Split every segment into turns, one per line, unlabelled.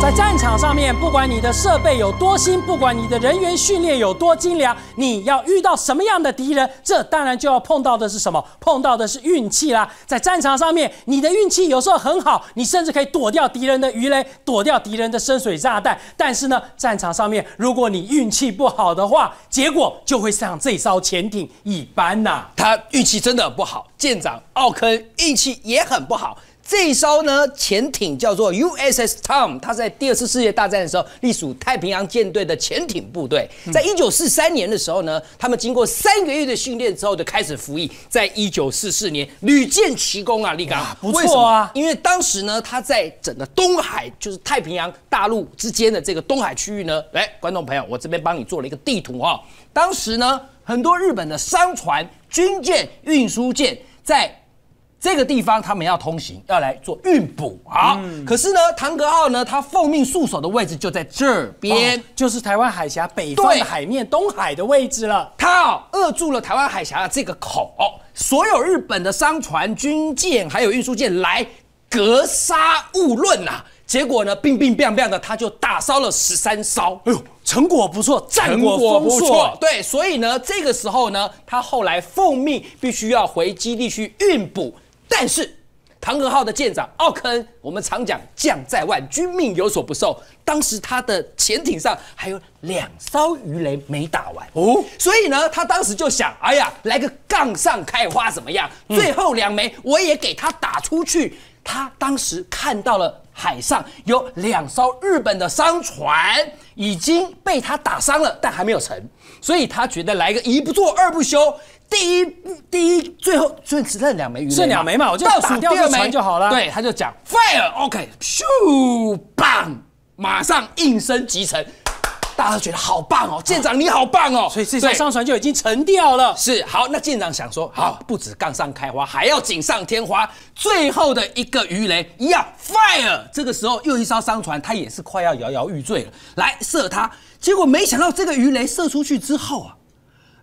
在战场上面，不管你的设备有多新，不管你的人员训练有多精良，你要遇到什么样的敌人，这当然就要碰到的是什么？碰到的是运气啦。在战场上面，你的运气有时候很好，你甚至可以躲掉敌人的鱼雷，躲掉敌人的深水炸弹。但是呢，战场上面如果你运气不好的话，结果就会像这艘潜艇一般呐。他运气真的不好，舰长奥坑运气也很不好。这一艘呢，潜艇叫做 USS Tom，它在第二次世界大战的时候隶属太平洋舰队的潜艇部队。在一九四三年的时候呢，他们经过三个月的训练之后就开始服役。在一九四四年屡建奇功啊，立刚，不错啊。因为当时呢，它在整个东海，就是太平洋大陆之间的这个东海区域呢，哎，观众朋友，我这边帮你做了一个地图哈。当时呢，很多日本的商船、军舰、运输舰在。这个地方他们要通行，要来做运补啊。可是呢，唐格号呢，他奉命戍守的位置就在这边，就是台湾海峡北方的海面、东海的位置了。他啊扼住了台湾海峡的这个口，所有日本的商船、军舰还有运输舰来格杀勿论啊。结果呢，乒乒乓乓的，他就打烧了十三烧。哎呦，成果不错，战果丰硕。对，所以呢，这个时候呢，他后来奉命必须要回基地去运补。但是，唐和号的舰长奥克恩，我们常讲“将在外，军命有所不受”。当时他的潜艇上还有两艘鱼雷没打完哦，所以呢，他当时就想：“哎呀，来个杠上开花怎么样？”最后两枚我也给他打出去。他当时看到了海上有两艘日本的商船已经被他打伤了，但还没有沉。所以他觉得来个一不做二不休，第一第一最后就只剩两枚鱼枚嘛，我就倒数掉二枚就好了。对，他就讲 fire，OK，棒，马上应声即成，大家都觉得好棒哦，舰长你好棒哦。所以这艘商船就已经沉掉了。是，好，那舰长想说，好，不止杠上开花，还要锦上添花，最后的一个鱼雷，样 f i r e 这个时候又一艘商船，它也是快要摇摇欲坠了，来射它。结果没想到这个鱼雷射出去之后啊，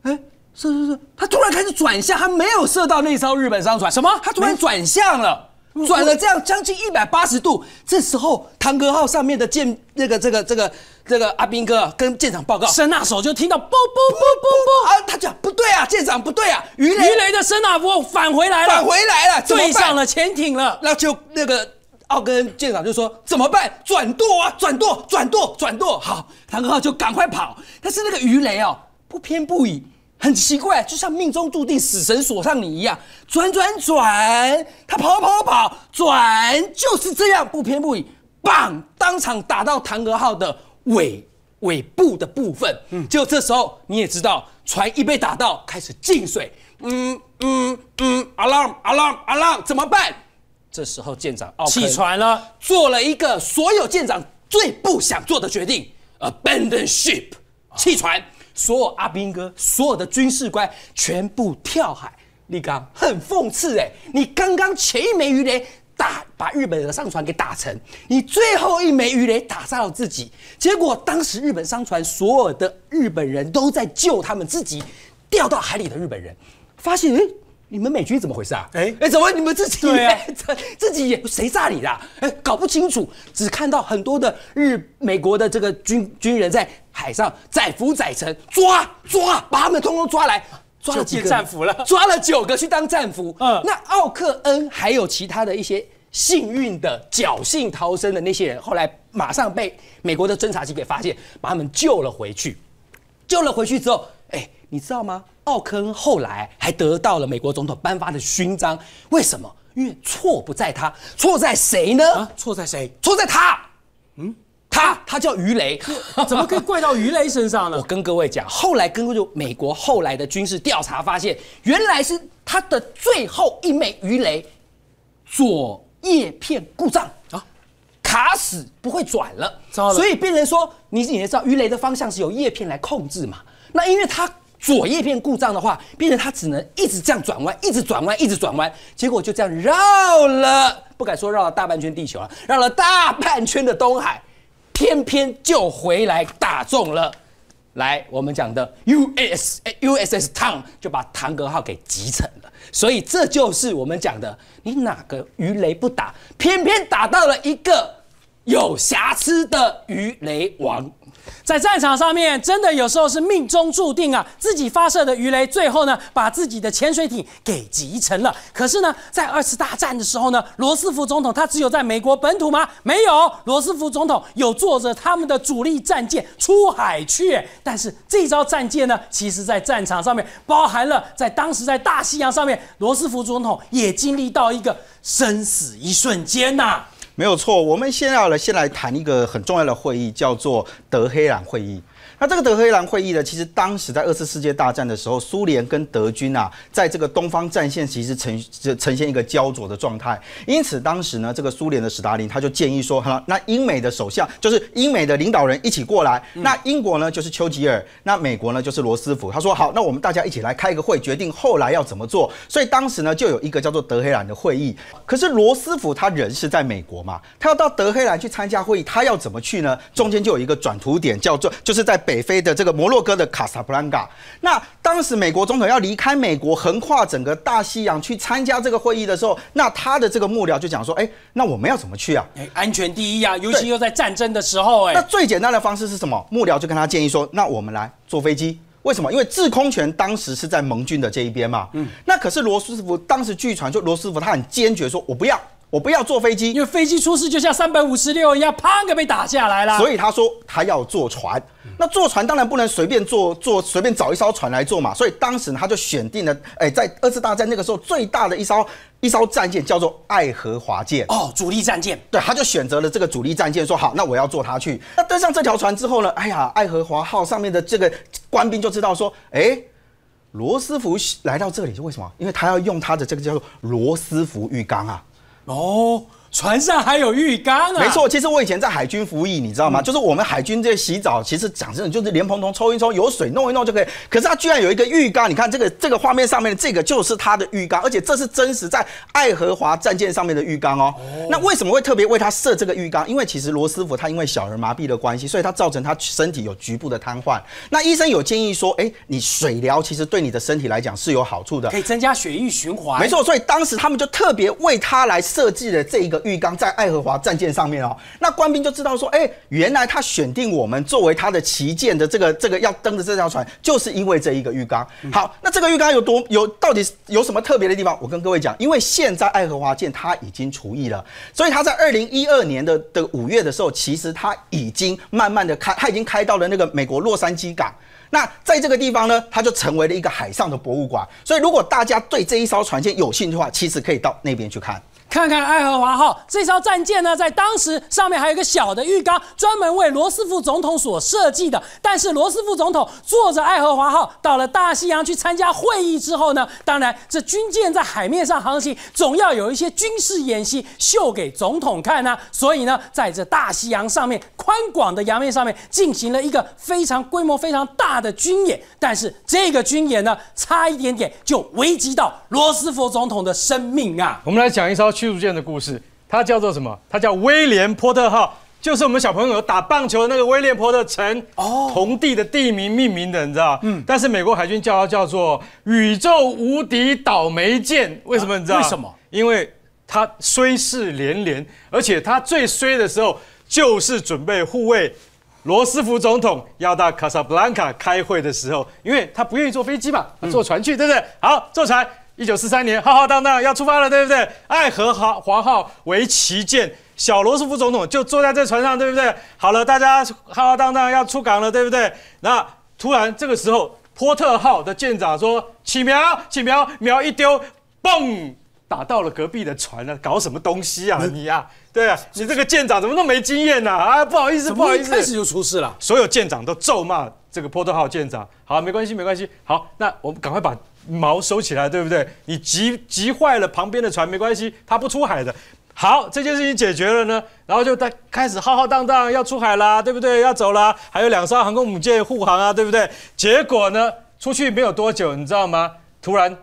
哎，射射射，他突然开始转向，他没有射到那艘日本商船。什么？他突然转向了，转了这样将近一百八十度。这时候，唐哥号上面的舰那个这个这个这个阿兵哥跟舰长报告，声呐手就听到啵啵啵啵啵，啊，他讲不对啊，舰长不对啊，鱼雷的声呐波返回来了，返回来了，对上了潜艇了，那就那个。奥根舰长就说：“怎么办？转舵啊！转舵！转舵！转舵！好，唐格号就赶快跑。但是那个鱼雷哦，不偏不倚，很奇怪，就像命中注定死神锁上你一样，转转转，他跑跑跑，转就是这样不偏不倚棒，当场打到唐格号的尾尾部的部分。嗯，就这时候你也知道，船一被打到，开始进水。嗯嗯嗯，alarm alarm alarm，怎么办？”这时候，舰长起船了，做了一个所有舰长最不想做的决定 ——abandon ship，弃船。所有阿兵哥、所有的军事官全部跳海。立刚很讽刺哎，你刚刚前一枚鱼雷打把日本的商船给打沉，你最后一枚鱼雷打炸了自己。结果当时日本商船所有的日本人都在救他们自己掉到海里的日本人，发现哎。你们美军怎么回事啊？哎哎，怎么你们自己？对啊，自己也谁炸你的？哎，搞不清楚，只看到很多的日美国的这个军军人在海上载俘载沉，抓抓，把他们通通抓来，抓了几个战俘了，抓了九个去当战俘。嗯，那奥克恩还有其他的一些幸运的侥幸逃生的那些人，后来马上被美国的侦察机给发现，把他们救了回去。救了回去之后，哎，你知道吗？奥肯后来还得到了美国总统颁发的勋章，为什么？因为错不在他，错在谁呢？啊，错在谁？错在他。嗯，他他叫鱼雷，怎么可以怪到鱼雷身上呢？我跟各位讲，后来根据美国后来的军事调查发现，原来是他的最后一枚鱼雷左叶片故障啊，卡死不会转了。了！所以变人说，你你也知道，鱼雷的方向是由叶片来控制嘛？那因为他。左叶片故障的话，变成它只能一直这样转弯，一直转弯，一直转弯，结果就这样绕了，不敢说绕了大半圈地球啊，绕了大半圈的东海，偏偏就回来打中了，来，我们讲的
U.S.
诶 U.S.S Town 就把唐格号给击沉了，所以这就是我们讲的，你哪个鱼雷不打，偏偏打到了一个有瑕疵的鱼雷王。在战场上面，真的有时候是命中注定啊！自己发射的鱼雷，最后呢，把自己的潜水艇给击沉了。可是呢，在二次大战的时候呢，罗斯福总统他只有在美国本土吗？没有，罗斯福总统有坐着他们的主力战舰出海去。但是这招战舰呢，其实在战场上面包含了在当时在大西洋上面，罗斯福总统也经历到一个生死一瞬间呐。
没有错，我们先要来先来谈一个很重要的会议，叫做德黑兰会议。那这个德黑兰会议呢，其实当时在二次世界大战的时候，苏联跟德军啊，在这个东方战线其实呈呈现一个焦灼的状态。因此当时呢，这个苏联的史达林他就建议说，好，那英美的首相就是英美的领导人一起过来。那英国呢就是丘吉尔，那美国呢就是罗斯福。他说好，那我们大家一起来开一个会，决定后来要怎么做。所以当时呢就有一个叫做德黑兰的会议。可是罗斯福他人是在美国嘛，他要到德黑兰去参加会议，他要怎么去呢？中间就有一个转图点叫做就是在。北非的这个摩洛哥的卡萨布兰卡，那当时美国总统要离开美国，横跨整个大西洋去参加这个会议的时候，那他的这个幕僚就讲说，哎，那我们要怎么去啊？哎，
安全第一啊，
尤其又在战争的时候，哎。那最简单的方式是什么？幕僚就跟他建议说，那我们来坐飞机。为什么？因为制空权当时是在盟军的这一边嘛。嗯。那可是罗斯福当时据传说，罗斯福他很坚决说，我不要。我不要坐飞机，因为飞机出事就像三百五十六一样，砰个被打下来了。所以他说他要坐船，那坐船当然不能随便坐，坐随便找一艘船来坐嘛。所以当时他就选定了，哎，在二次大战那个时候最大的一艘一艘战舰叫做爱荷华舰哦，主力战舰。对，他就选择了这个主力战舰，说好，那我要坐它去。那登上这条船之后呢？哎呀，爱荷华号上面的这个官兵就知道说，哎，罗斯福来到这里是为什么？因为他要用他的这个叫做罗斯福浴缸啊。哦。船上还有浴缸呢，没错，其实我以前在海军服役，你知道吗？就是我们海军这洗澡，其实讲真的就是连蓬蓬抽一抽，有水弄一弄就可以。可是它居然有一个浴缸，你看这个这个画面上面的这个就是它的浴缸，而且这是真实在爱荷华战舰上面的浴缸哦。那为什么会特别为他设这个浴缸？因为其实罗斯福他因为小儿麻痹的关系，所以他造成他身体有局部的瘫痪。那医生有建议说，哎，你水疗其实对你的身体来讲是有好处的，可以
增加血液循环。没错，所
以当时他们就特别为他来设计了这一个。浴缸在爱荷华战舰上面哦，那官兵就知道说，哎，原来他选定我们作为他的旗舰的这个这个要登的这条船，就是因为这一个浴缸。好，那这个浴缸有多有到底有什么特别的地方？我跟各位讲，因为现在爱荷华舰它已经除役了，所以它在二零一二年的的五月的时候，其实它已经慢慢的开，它已经开到了那个美国洛杉矶港。那在这个地方呢，它就成为了一个海上的博物馆。所以如果大家对这一艘船舰有兴趣的话，其实可以到那边去看。
看看爱荷华号这艘战舰呢，在当时上面还有个小的浴缸，专门为罗斯福总统所设计的。但是罗斯福总统坐着爱荷华号到了大西洋去参加会议之后呢，当然这军舰在海面上航行，总要有一些军事演习秀给总统看啊。所以呢，在这大西洋上面宽广的洋面上面进行了一个非常规模非常大的军演，但是这个军演呢，差一点点就危及到罗斯福总统的生命啊。
我们来讲一招去。技术舰的故事，它叫做什么？它叫威廉波特号，就是我们小朋友打棒球的那个威廉波特城同地的地名命名的，你知道嗯。但是美国海军叫它叫做“宇宙无敌倒霉舰”，为什么？你知道为什么？因为它衰事连连，而且它最衰的时候就是准备护卫罗斯福总统要到卡萨布兰卡开会的时候，因为他不愿意坐飞机嘛，他坐船去，对不对？好，坐船。一九四三年，浩浩荡荡要出发了，对不对？爱荷华号为旗舰，小罗斯福总统就坐在这船上，对不对？好了，大家浩浩荡荡要出港了，对不对？那突然这个时候，波特号的舰长说：“起锚，起锚，锚一丢，嘣，打到了隔壁的船了，搞什么东西啊？你呀，对啊，你这个舰长怎么那么没经验呢？啊，不好意思，不好意思，开始就出事了。所有舰长都咒骂这个波特号舰长。好，没关系，没关系。好，那我们赶快把。毛收起来，对不对？你急急坏了旁边的船，没关系，它不出海的。好，这件事情解决了呢，然后就在开始浩浩荡荡要出海啦，对不对？要走啦，还有两艘航空母舰护航啊，对不对？结果呢，出去没有多久，你知道吗？突然，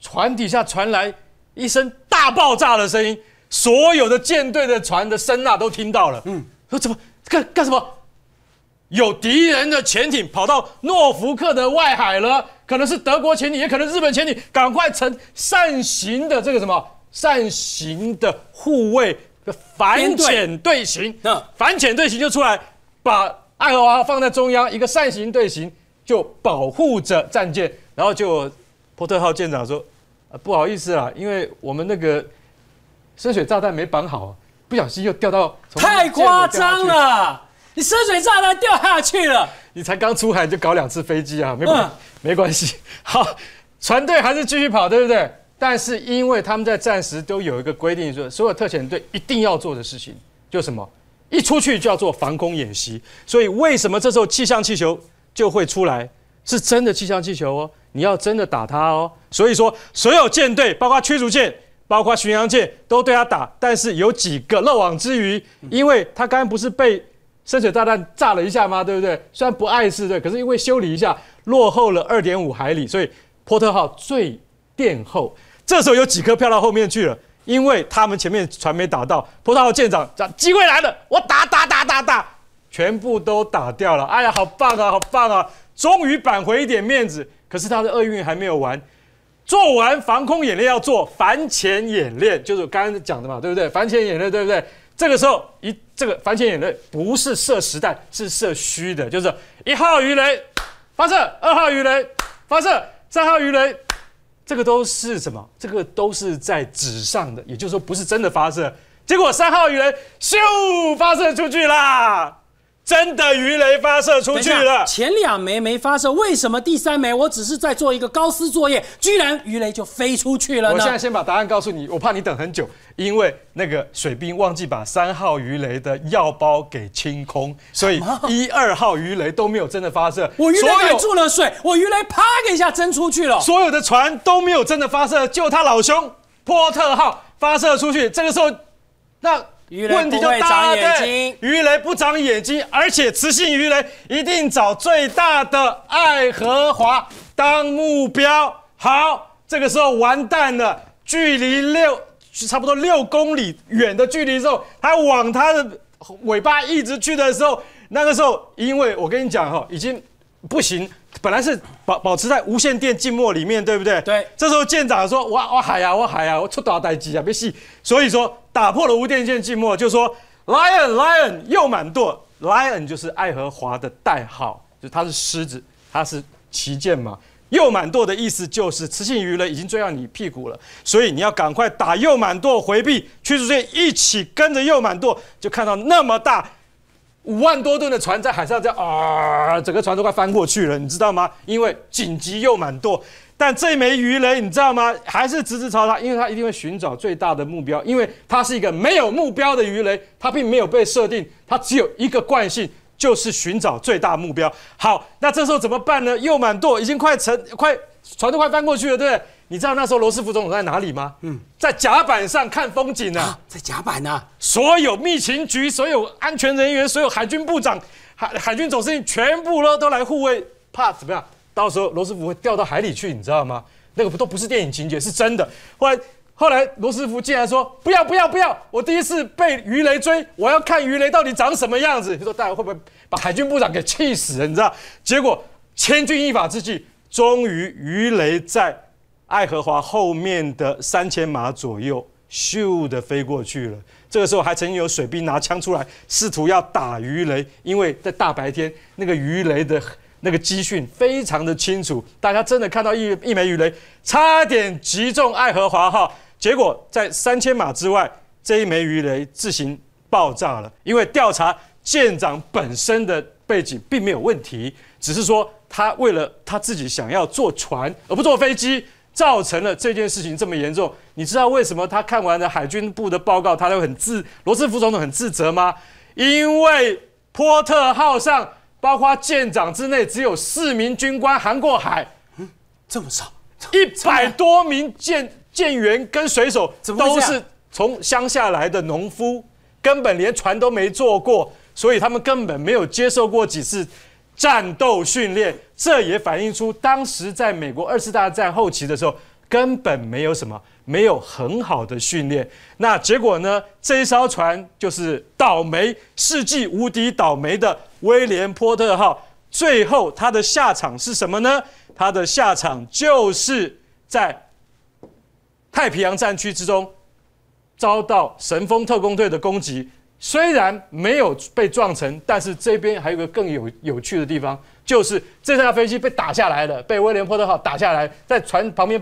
船底下传来一声大爆炸的声音，所有的舰队的船的声呐都听到了。嗯，说怎么干干什么？有敌人的潜艇跑到诺福克的外海了，可能是德国潜艇，也可能日本潜艇。赶快成扇形的这个什么扇形的护卫反潜队形，反潜队形就出来，把爱荷华号放在中央，一个扇形队形就保护着战舰。然后就波特号舰长说：“不好意思啊，因为我们那个深水炸弹没绑好，不小心又掉到……太夸张了。”你深水炸弹掉下去了，你才刚出海就搞两次飞机啊？没关没关系，好，船队还是继续跑，对不对？但是因为他们在暂时都有一个规定，说所有特遣队一定要做的事情，就什么，一出去就要做防空演习。所以为什么这时候气象气球就会出来？是真的气象气球哦，你要真的打它哦。所以说，所有舰队，包括驱逐舰、包括巡洋舰，都对他打。但是有几个漏网之鱼，因为他刚刚不是被。深水炸弹炸了一下嘛，对不对？虽然不碍事，对，可是因为修理一下，落后了二点五海里，所以波特号最殿后。这时候有几颗飘到后面去了，因为他们前面船没打到。波特号舰长讲：机会来了，我打打打打打，全部都打掉了。哎呀，好棒啊，好棒啊，终于挽回一点面子。可是他的厄运还没有完，做完防空演练要做反潜演练，就是我刚刚讲的嘛，对不对？反潜演练，对不对？这个时候，一这个反潜鱼雷不是射实弹，是射虚的，就是一号鱼雷发射，二号鱼雷发射，三号鱼雷，这个都是什么？这个都是在纸上的，也就是说不是真的发射。结果三号鱼雷咻发射出去啦！真的鱼雷发射出去了，前两枚没发射，为什么
第三枚？我只是在做一个高斯作业，居然鱼雷就飞出去
了呢？我现在先把答案告诉你，我怕你等很久，因为那个水兵忘记把三号鱼雷的药包给清空，所以 一二号鱼雷都没有真的发射。我鱼雷住了水，我鱼雷啪的一下扔出去了。所有的船都没有真的发射，就他老兄波特号发射出去。这个时候，那。问题就大了，鱼雷不长眼睛，而且雌性鱼雷一定找最大的爱荷华当目标。好，这个时候完蛋了，距离六差不多六公里远的距离的时候，它往它的尾巴一直去的时候，那个时候因为我跟你讲哈，已经不行，本来是保保持在无线电静默里面，对不对？对，这时候舰长说，我我海呀，我海呀，我出大代机啊，别戏。所以说。打破了无电件寂寞，就说 Lion Lion 又满舵，Lion 就是爱荷华的代号，就它是狮子，它是旗舰嘛。又满舵的意思就是雌性鱼雷已经追到你屁股了，所以你要赶快打右满舵回避驱逐舰，一起跟着右满舵，就看到那么大五万多吨的船在海上样啊，整个船都快翻过去了，你知道吗？因为紧急右满舵。但这枚鱼雷你知道吗？还是直直朝它，因为它一定会寻找最大的目标，因为它是一个没有目标的鱼雷，它并没有被设定，它只有一个惯性，就是寻找最大目标。好，那这时候怎么办呢？右满舵，已经快沉，快船都快翻过去了，对不对？你知道那时候罗斯福总统在哪里吗？嗯，在甲板上看风景呢，在甲板呢，所有密情局、所有安全人员、所有海军部长、海海军总司令全部呢都来护卫，怕怎么样？到时候罗斯福会掉到海里去，你知道吗？那个不都不是电影情节，是真的。后来后来罗斯福竟然说不要不要不要，我第一次被鱼雷追，我要看鱼雷到底长什么样子。你说大家会不会把海军部长给气死了？你知道？结果千钧一发之际，终于鱼雷在爱荷华后面的三千码左右咻的飞过去了。这个时候还曾经有水兵拿枪出来试图要打鱼雷，因为在大白天那个鱼雷的。那个机讯非常的清楚，大家真的看到一一枚鱼雷差点击中爱荷华号，结果在三千码之外，这一枚鱼雷自行爆炸了。因为调查舰长本身的背景并没有问题，只是说他为了他自己想要坐船而不坐飞机，造成了这件事情这么严重。你知道为什么他看完了海军部的报告，他都很自罗斯福总统很自责吗？因为波特号上。花花舰长之内只有四名军官，韩过海，这么少，一百多名舰舰员跟水手都是从乡下来的农夫，根本连船都没坐过，所以他们根本没有接受过几次战斗训练。这也反映出当时在美国二次大战后期的时候。根本没有什么，没有很好的训练。那结果呢？这一艘船就是倒霉，世纪无敌倒霉的威廉波特号。最后，它的下场是什么呢？它的下场就是在太平洋战区之中遭到神风特攻队的攻击。虽然没有被撞沉，但是这边还有个更有有趣的地方，就是这架飞机被打下来了，被威廉波特号打下来，在船旁边。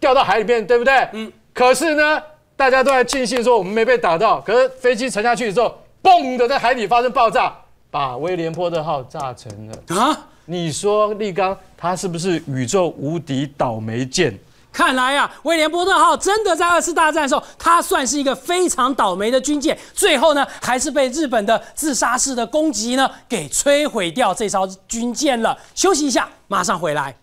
掉到海里面，对不对？嗯。可是呢，大家都在庆幸说我们没被打到。可是飞机沉下去之后，嘣的在海底发生爆炸，把威廉波特号炸沉了。啊！你说立刚他是不是宇宙无敌倒霉舰？看来啊，威廉波特号真的在二次大
战的时候，它算是一个非常倒霉的军舰。最后呢，还是被日本的自杀式的攻击呢给摧毁掉这艘军舰了。休息一下，马上回来。